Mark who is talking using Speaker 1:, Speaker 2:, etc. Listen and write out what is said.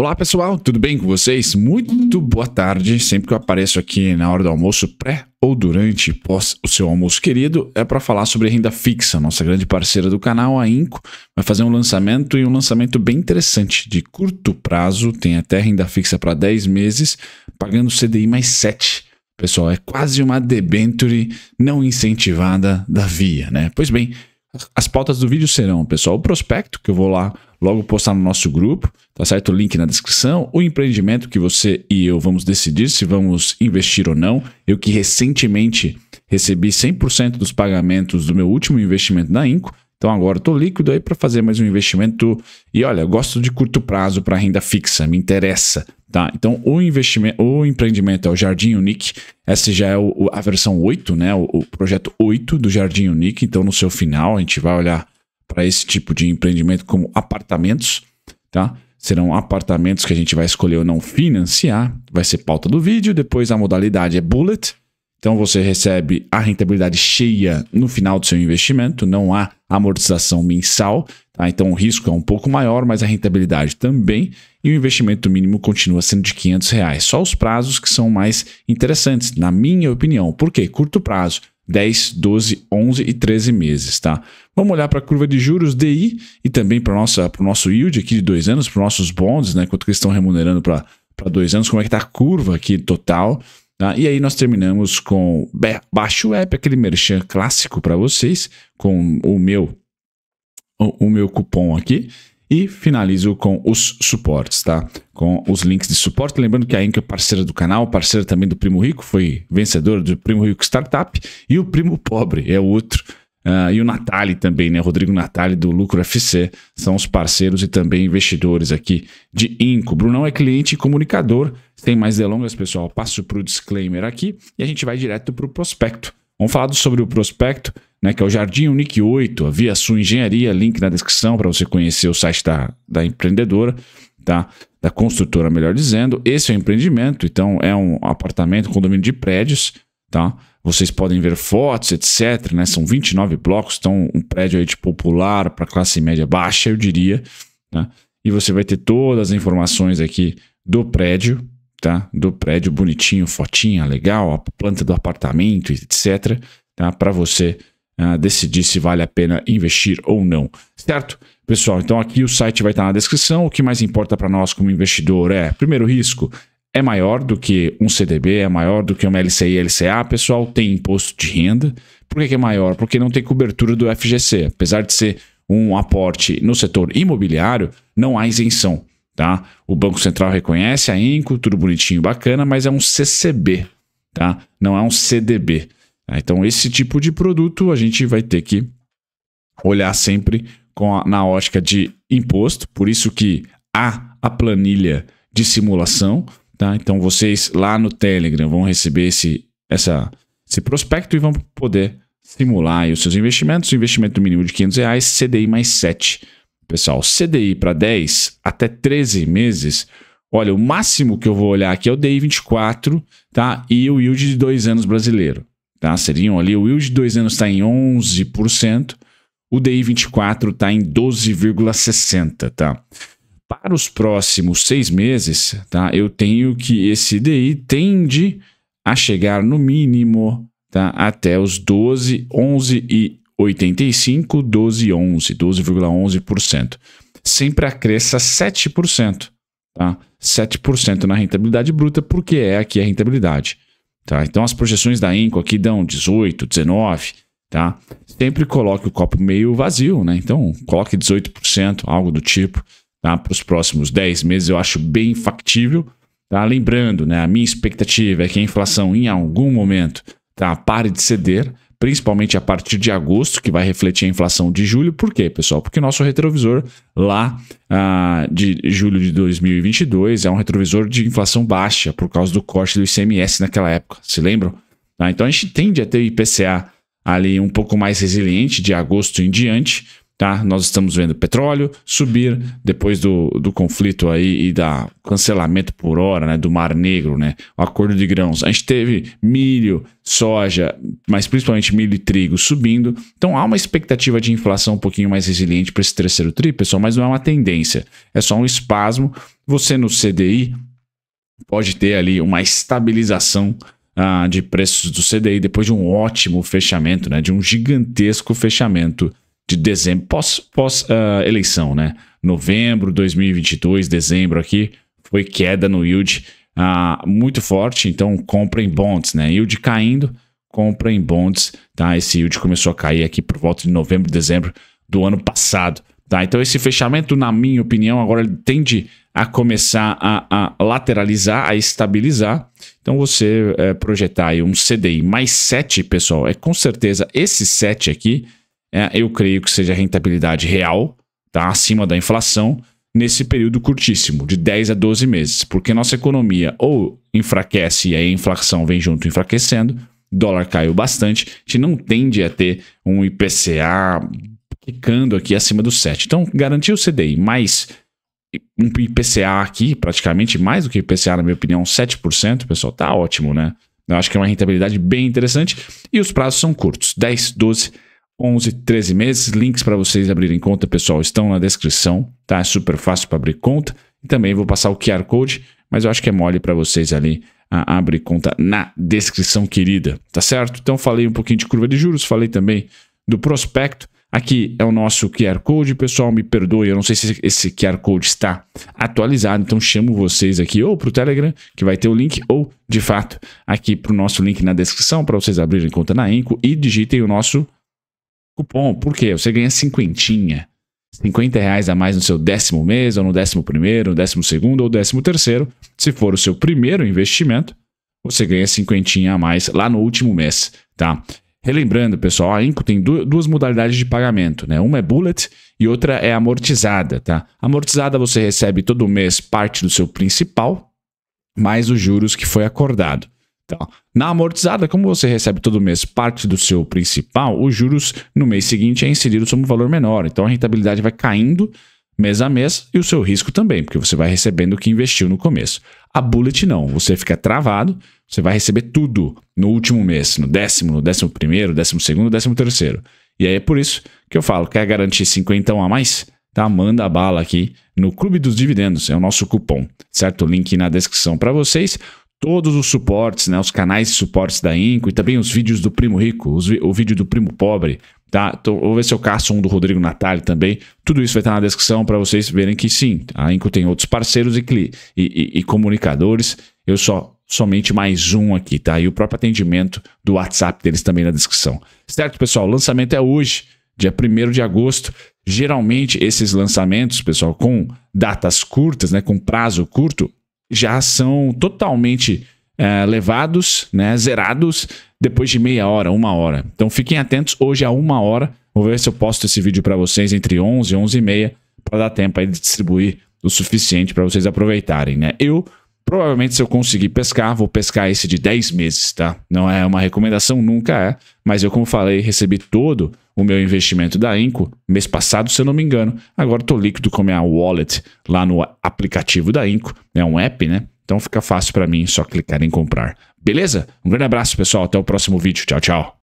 Speaker 1: Olá pessoal, tudo bem com vocês? Muito boa tarde. Sempre que eu apareço aqui na hora do almoço, pré ou durante pós o seu almoço querido, é para falar sobre renda fixa. Nossa grande parceira do canal, a Inco, vai fazer um lançamento e um lançamento bem interessante de curto prazo. Tem até renda fixa para 10 meses, pagando CDI mais 7. Pessoal, é quase uma debenture não incentivada da Via, né? Pois bem, as pautas do vídeo serão, pessoal, o prospecto que eu vou lá logo postar no nosso grupo, tá certo? O link na descrição. O empreendimento que você e eu vamos decidir se vamos investir ou não. Eu que recentemente recebi 100% dos pagamentos do meu último investimento na Inco. Então agora estou líquido aí para fazer mais um investimento. E olha, eu gosto de curto prazo para renda fixa, me interessa. Tá? Então o investimento, o empreendimento é o Jardim Unique. Essa já é o, a versão 8, né? O, o projeto 8 do Jardim Unique. Então no seu final a gente vai olhar para esse tipo de empreendimento como apartamentos, tá? Serão apartamentos que a gente vai escolher ou não financiar, vai ser pauta do vídeo, depois a modalidade é bullet, então você recebe a rentabilidade cheia no final do seu investimento, não há amortização mensal, tá? então o risco é um pouco maior, mas a rentabilidade também, e o investimento mínimo continua sendo de 500 reais. Só os prazos que são mais interessantes, na minha opinião. Por quê? Curto prazo. 10, 12, 11 e 13 meses, tá? Vamos olhar para a curva de juros DI e também para o nosso yield aqui de dois anos, para os nossos bonds, né? Quanto que eles estão remunerando para dois anos, como é que está a curva aqui total. Tá? E aí nós terminamos com baixo o App, aquele merchan clássico para vocês, com o meu, o, o meu cupom aqui. E finalizo com os suportes, tá? Com os links de suporte. Lembrando que a Enca é parceira do canal, parceira também do Primo Rico, foi vencedora do Primo Rico Startup. E o Primo Pobre é o outro Uh, e o Natali também, né? Rodrigo Natali do Lucro FC são os parceiros e também investidores aqui de Inco. Brunão é cliente e comunicador. Sem mais delongas, pessoal, passo para o disclaimer aqui e a gente vai direto para o prospecto. Vamos falar sobre o prospecto, né, que é o Jardim Unique 8, a Via sua Engenharia, link na descrição para você conhecer o site da, da empreendedora, tá? da construtora, melhor dizendo. Esse é o empreendimento, então é um apartamento, um condomínio de prédios, tá? Vocês podem ver fotos, etc. Né? São 29 blocos, então um prédio aí de popular para classe média baixa, eu diria. Né? E você vai ter todas as informações aqui do prédio, tá? do prédio bonitinho, fotinha, legal, a planta do apartamento, etc., tá? para você uh, decidir se vale a pena investir ou não, certo? Pessoal, então aqui o site vai estar tá na descrição. O que mais importa para nós como investidor é, primeiro, risco é maior do que um CDB, é maior do que uma LCI e LCA, pessoal, tem imposto de renda. Por que é maior? Porque não tem cobertura do FGC. Apesar de ser um aporte no setor imobiliário, não há isenção. Tá? O Banco Central reconhece a INCO, tudo bonitinho, bacana, mas é um CCB, tá? não é um CDB. Tá? Então, esse tipo de produto a gente vai ter que olhar sempre com a, na ótica de imposto, por isso que há a planilha de simulação. Tá? Então, vocês lá no Telegram vão receber esse, essa, esse prospecto e vão poder simular os seus investimentos, investimento mínimo de 500 reais, CDI mais 7% pessoal, CDI para 10 até 13 meses, olha, o máximo que eu vou olhar aqui é o DI 24, tá? E o yield de 2 anos brasileiro, tá? Seriam ali, o yield de 2 anos está em 11%, o DI 24 está em 12,60, tá? Para os próximos seis meses, tá? Eu tenho que esse DI tende a chegar no mínimo, tá? Até os 12, 11 e 85, 12, 11, 12,11%. Sempre acresça 7%, tá? 7% na rentabilidade bruta, porque é aqui a rentabilidade, tá? Então as projeções da Inco aqui dão 18, 19, tá? Sempre coloque o copo meio vazio, né? Então coloque 18%, algo do tipo, tá? Para os próximos 10 meses eu acho bem factível, tá? Lembrando, né? A minha expectativa é que a inflação em algum momento, tá? Pare de ceder, principalmente a partir de agosto, que vai refletir a inflação de julho. Por quê, pessoal? Porque nosso retrovisor lá ah, de julho de 2022 é um retrovisor de inflação baixa por causa do corte do ICMS naquela época, se lembram? Ah, então a gente tende a ter IPCA ali um pouco mais resiliente de agosto em diante Tá? Nós estamos vendo petróleo subir depois do, do conflito aí e da cancelamento por hora né, do Mar Negro, né, o acordo de grãos. A gente teve milho, soja, mas principalmente milho e trigo subindo. Então há uma expectativa de inflação um pouquinho mais resiliente para esse terceiro tri, pessoal, mas não é uma tendência, é só um espasmo. Você no CDI pode ter ali uma estabilização ah, de preços do CDI depois de um ótimo fechamento, né, de um gigantesco fechamento de dezembro, pós, pós uh, eleição, né? Novembro 2022, dezembro aqui, foi queda no yield uh, muito forte, então comprem bonds, né? Yield caindo, comprem bonds, tá? Esse yield começou a cair aqui por volta de novembro, dezembro do ano passado, tá? Então esse fechamento, na minha opinião, agora ele tende a começar a, a lateralizar, a estabilizar. Então você eh, projetar aí um CDI mais 7, pessoal, é com certeza esse 7 aqui é, eu creio que seja rentabilidade real, tá? acima da inflação, nesse período curtíssimo, de 10 a 12 meses, porque nossa economia ou enfraquece e aí a inflação vem junto enfraquecendo, dólar caiu bastante, a gente não tende a ter um IPCA ficando aqui acima do 7. Então, garantir o CDI mais um IPCA aqui, praticamente mais do que IPCA, na minha opinião, 7%, pessoal, tá ótimo, né? Eu acho que é uma rentabilidade bem interessante e os prazos são curtos, 10, 12 meses 11, 13 meses. Links para vocês abrirem conta, pessoal, estão na descrição, tá? É super fácil para abrir conta. E também vou passar o QR Code, mas eu acho que é mole para vocês ali a conta na descrição querida, tá certo? Então falei um pouquinho de curva de juros, falei também do prospecto. Aqui é o nosso QR Code, pessoal, me perdoe, eu não sei se esse QR Code está atualizado, então chamo vocês aqui ou para o Telegram, que vai ter o link, ou, de fato, aqui para o nosso link na descrição, para vocês abrirem conta na Enco e digitem o nosso Cupom, por quê? Você ganha cinquentinha. 50 reais a mais no seu décimo mês, ou no décimo primeiro, no décimo segundo, ou décimo terceiro. Se for o seu primeiro investimento, você ganha cinquentinha a mais lá no último mês, tá? Relembrando, pessoal, a Inco tem duas modalidades de pagamento, né? Uma é bullet e outra é amortizada, tá? Amortizada você recebe todo mês parte do seu principal, mais os juros que foi acordado. Então, na amortizada, como você recebe todo mês parte do seu principal, os juros no mês seguinte é inserido sobre um valor menor. Então, a rentabilidade vai caindo mês a mês e o seu risco também, porque você vai recebendo o que investiu no começo. A bullet não, você fica travado, você vai receber tudo no último mês, no décimo, no décimo primeiro, décimo segundo, décimo terceiro. E aí é por isso que eu falo, quer garantir 50 a mais? Tá, manda a bala aqui no Clube dos Dividendos, é o nosso cupom, certo? Link na descrição para vocês todos os suportes, né? Os canais de suportes da Inco e também os vídeos do Primo Rico, o vídeo do Primo Pobre, tá? Então, vou ver se eu caço um do Rodrigo Natal também. Tudo isso vai estar na descrição para vocês verem que sim, a Inco tem outros parceiros e, e, e, e comunicadores. Eu só somente mais um aqui, tá? E o próprio atendimento do WhatsApp deles também na descrição. Certo, pessoal? O lançamento é hoje, dia 1 de agosto. Geralmente esses lançamentos, pessoal, com datas curtas, né, com prazo curto, já são totalmente é, levados, né, zerados, depois de meia hora, uma hora. Então fiquem atentos, hoje a é uma hora, vou ver se eu posto esse vídeo para vocês entre 11 e 11 e meia, para dar tempo aí de distribuir o suficiente para vocês aproveitarem, né? Eu Provavelmente, se eu conseguir pescar, vou pescar esse de 10 meses, tá? Não é uma recomendação, nunca é. Mas eu, como falei, recebi todo o meu investimento da Inco mês passado, se eu não me engano. Agora estou líquido com a minha wallet lá no aplicativo da Inco. É um app, né? Então fica fácil para mim só clicar em comprar. Beleza? Um grande abraço, pessoal. Até o próximo vídeo. Tchau, tchau.